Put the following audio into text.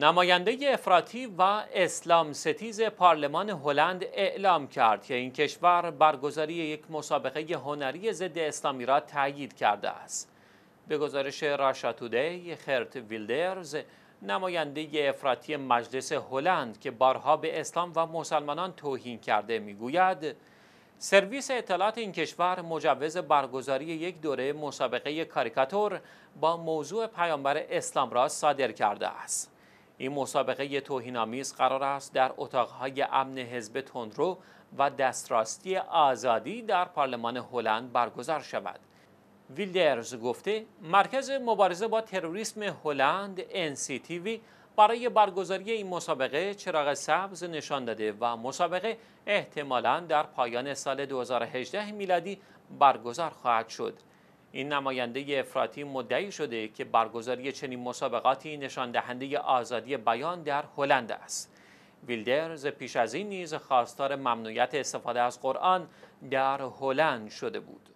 نماینده افراطی و اسلام ستیز پارلمان هلند اعلام کرد که این کشور برگزاری یک مسابقه هنری ضد اسلامی را تایید کرده است. به گزارش راشا تودی خرت ویلدرز نماینده افراطی مجلس هلند که بارها به اسلام و مسلمانان توهین کرده میگوید سرویس اطلاعات این کشور مجوز برگزاری یک دوره مسابقه کاریکاتور با موضوع پیامبر اسلام را صادر کرده است. این مسابقه توهینآمیز قرار است در اتاقهای امن حزب تندرو و دستراستی آزادی در پارلمان هلند برگزار شود. ویلدرز گفته مرکز مبارزه با تروریسم هلند NCTV برای برگزاری این مسابقه چراغ سبز نشان داده و مسابقه احتمالاً در پایان سال 2018 میلادی برگزار خواهد شد. این نماینده افراطی مدعی شده که برگزاری چنین مسابقاتی نشان دهنده آزادی بیان در هلند است ویلدرز پیش از این نیز خواستار ممنوعیت استفاده از قرآن در هلند شده بود